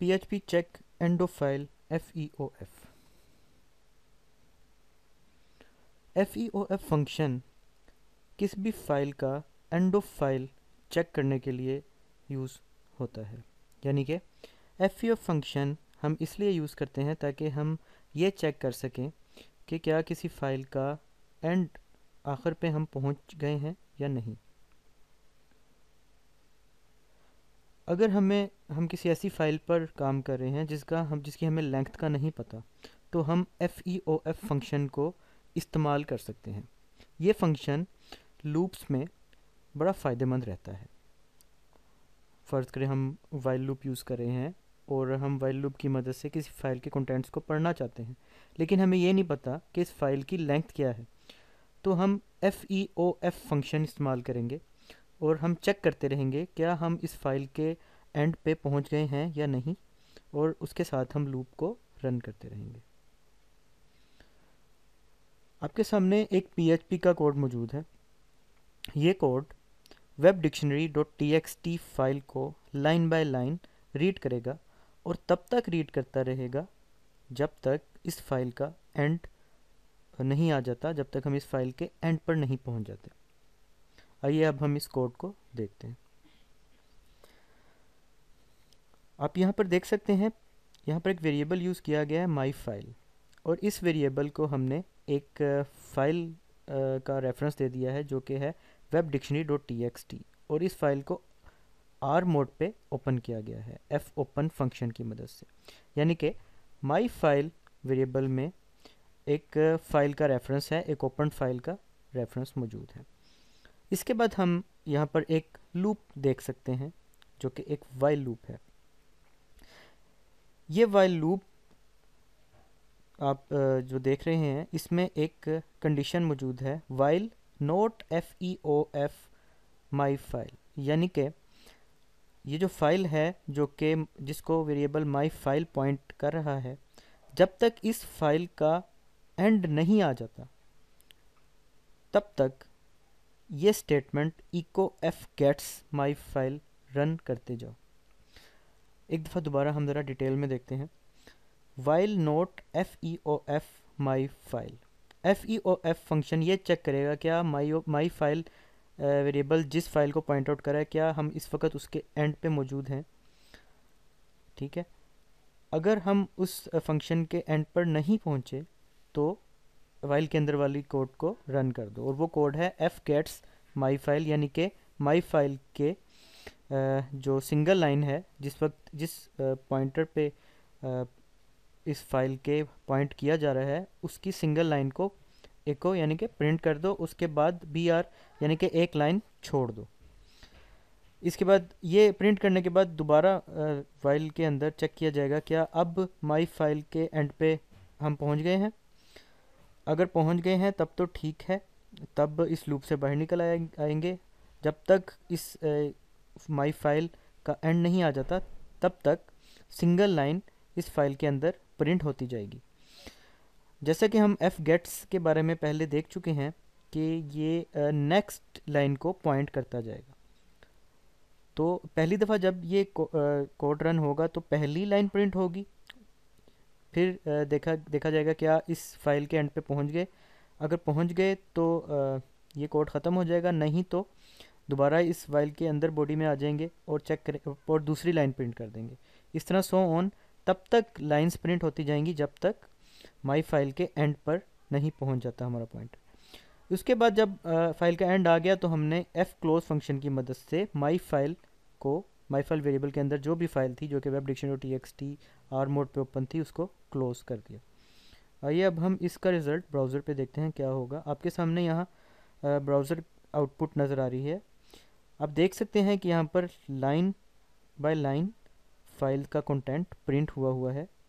php check end of file feof feof function किस भी file का एंड ऑफ फाइल चेक करने के लिए यूज़ होता है यानी कि एफ फंक्शन e हम इसलिए यूज़ करते हैं ताकि हम ये चेक कर सकें कि क्या किसी फ़ाइल का एंड आखिर पे हम पहुंच गए हैं या नहीं अगर हमें हम किसी ऐसी फ़ाइल पर काम कर रहे हैं जिसका हम जिसकी हमें लेंथ का नहीं पता तो हम F E O F function को इस्तेमाल कर सकते हैं ये फंक्शन लूप्स में बड़ा फ़ायदेमंद रहता है फ़र्ज़ करें हम वाइल लूप यूज़ कर रहे हैं और हम वाइल लूप की मदद से किसी फ़ाइल के कंटेंट्स को पढ़ना चाहते हैं लेकिन हमें ये नहीं पता कि इस फ़ाइल की लेंथ क्या है तो हम F E O F function इस्तेमाल करेंगे और हम चेक करते रहेंगे क्या हम इस फ़ाइल के एंड पे पहुंच गए हैं या नहीं और उसके साथ हम लूप को रन करते रहेंगे आपके सामने एक पी का कोड मौजूद है ये code web dictionary dot T X T file को लाइन बाय लाइन रीड करेगा और तब तक रीड करता रहेगा जब तक इस फाइल का एंड नहीं आ जाता जब तक हम इस फाइल के एंड पर नहीं पहुंच जाते आइए अब हम इस कोड को देखते हैं आप यहाँ पर देख सकते हैं यहाँ पर एक वेरिएबल यूज़ किया गया है माई फाइल और इस वेरिएबल को हमने एक फ़ाइल का रेफरेंस दे दिया है जो कि है web dictionary dot T X T और इस फाइल को आर मोड पे ओपन किया गया है एफ ओपन फंक्शन की मदद से यानी कि माई फाइल वेरिएबल में एक फ़ाइल का रेफरेंस है एक ओपन फाइल का रेफरेंस मौजूद है इसके बाद हम यहाँ पर एक लूप देख सकते हैं जो कि एक वाइल लूप है ये वाइल लूप आप जो देख रहे हैं इसमें एक कंडीशन मौजूद है while not F E O F my file यानी कि ये जो फाइल है जो कि जिसको वेरिएबल माई फाइल पॉइंट कर रहा है जब तक इस फाइल का एंड नहीं आ जाता तब तक ये statement echo F gets my file run करते जाओ एक दफ़ा दोबारा हम ज़रा डिटेल में देखते हैं while not F E O F my file F E O F function ये चेक करेगा क्या माई माई फाइल वेरिएबल जिस फाइल को पॉइंट आउट करा है क्या हम इस वक्त उसके एंड पे मौजूद हैं ठीक है अगर हम उस फंक्शन के एंड पर नहीं पहुँचे तो वाइल के अंदर वाली कोड को रन कर दो और वो कोड है एफ़ कैट्स माई फाइल यानी कि माई फाइल के जो सिंगल लाइन है जिस वक्त जिस पॉइंटर पे इस फाइल के पॉइंट किया जा रहा है उसकी सिंगल लाइन को एको यानी कि प्रिंट कर दो उसके बाद बी आर यानी कि एक लाइन छोड़ दो इसके बाद ये प्रिंट करने के बाद दोबारा फाइल के अंदर चेक किया जाएगा क्या अब माई फाइल के एंड पे हम पहुंच गए हैं अगर पहुंच गए हैं तब तो ठीक है तब इस लूप से बाहर निकल आएंगे जब तक इस माई फाइल का एंड नहीं आ जाता तब तक सिंगल लाइन इस फाइल के अंदर प्रिंट होती जाएगी जैसा कि हम एफ गेट्स के बारे में पहले देख चुके हैं कि ये नेक्स्ट लाइन को पॉइंट करता जाएगा तो पहली दफ़ा जब ये कोड रन होगा तो पहली लाइन प्रिंट होगी फिर uh, देखा देखा जाएगा क्या इस फाइल के एंड पे पहुंच गए अगर पहुंच गए तो uh, ये कोड ख़त्म हो जाएगा नहीं तो दोबारा इस वाइल के अंदर बॉडी में आ जाएंगे और चेक करें और दूसरी लाइन प्रिंट कर देंगे इस तरह सो ऑन तब तक लाइन्स प्रिंट होती जाएंगी जब तक माई फाइल के एंड पर नहीं पहुंच जाता हमारा पॉइंट उसके बाद जब फाइल का एंड आ गया तो हमने एफ़ क्लोज फंक्शन की मदद से माई फाइल को माई फाइल वेरिएबल के अंदर जो भी फाइल थी जो कि web dictionary T X T R mode पे ओपन थी उसको क्लोज़ कर दिया आइए अब हम इसका रिज़ल्ट ब्राउज़र पे देखते हैं क्या होगा आपके सामने यहाँ ब्राउज़र आउटपुट नज़र आ रही है आप देख सकते हैं कि यहाँ पर लाइन बाय लाइन फाइल का कंटेंट प्रिंट हुआ हुआ है